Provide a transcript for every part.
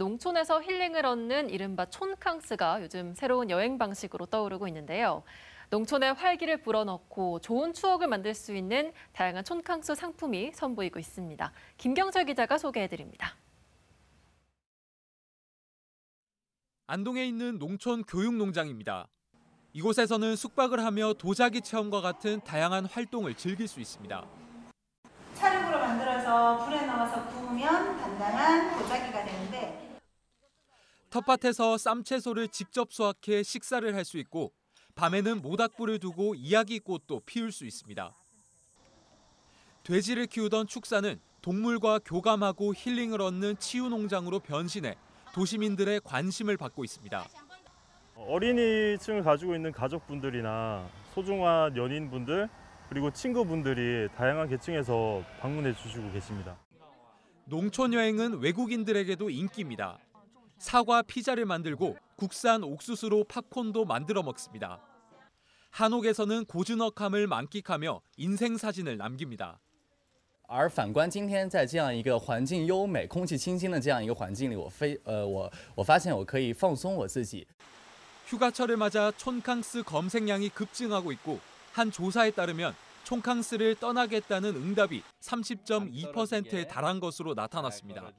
농촌에서 힐링을 얻는 이른바 촌캉스가 요즘 새로운 여행 방식으로 떠오르고 있는데요. 농촌의 활기를 불어넣고 좋은 추억을 만들 수 있는 다양한 촌캉스 상품이 선보이고 있습니다. 김경철 기자가 소개해드립니다. 안동에 있는 농촌 교육농장입니다. 이곳에서는 숙박을 하며 도자기 체험과 같은 다양한 활동을 즐길 수 있습니다. 차륙으로 만들어서 불에 넣어서 구우면 단단한 텃밭에서 쌈채소를 직접 수확해 식사를 할 수 있고 밤에는 모닥불을 두고 이야기꽃도 피울 수 있습니다. 돼지를 키우던 축사는 동물과 교감하고 힐링을 얻는 치유 농장으로 변신해 도시민들의 관심을 받고 있습니다. 어린이층을 가지고 있는 가족분들이나 소중한 연인분들 그리고 친구분들이 다양한 계층에서 방문해 주시고 계십니다. 농촌 여행은 외국인들에게도 인기입니다. 사과 피자를 만들고 국산 옥수수로 팝콘도 만들어 먹습니다. 한옥에서는 고즈넉함을 만끽하며 인생 사진을 남깁니다. 而反观今天在这样一个环境优美、空气清新的这样一个环境里，我非呃我我发现我可以放松我自己。 휴가철을 맞아 촌캉스 검색량이 급증하고 있고 한 조사에 따르면 촌캉스를 떠나겠다는 응답이 30.2%에 달한 것으로 나타났습니다.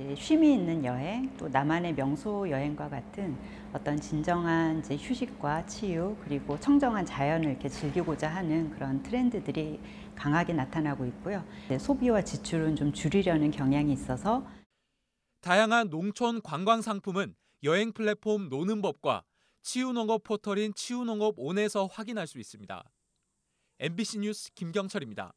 이제 쉼이 있는 여행, 또 나만의 명소 여행과 같은 어떤 진정한 이제 휴식과 치유, 그리고 청정한 자연을 이렇게 즐기고자 하는 그런 트렌드들이 강하게 나타나고 있고요. 소비와 지출은 좀 줄이려는 경향이 있어서 다양한 농촌 관광 상품은 여행 플랫폼 노는법과 치유농업 포털인 치유농업 온에서 확인할 수 있습니다. MBC 뉴스 김경철입니다.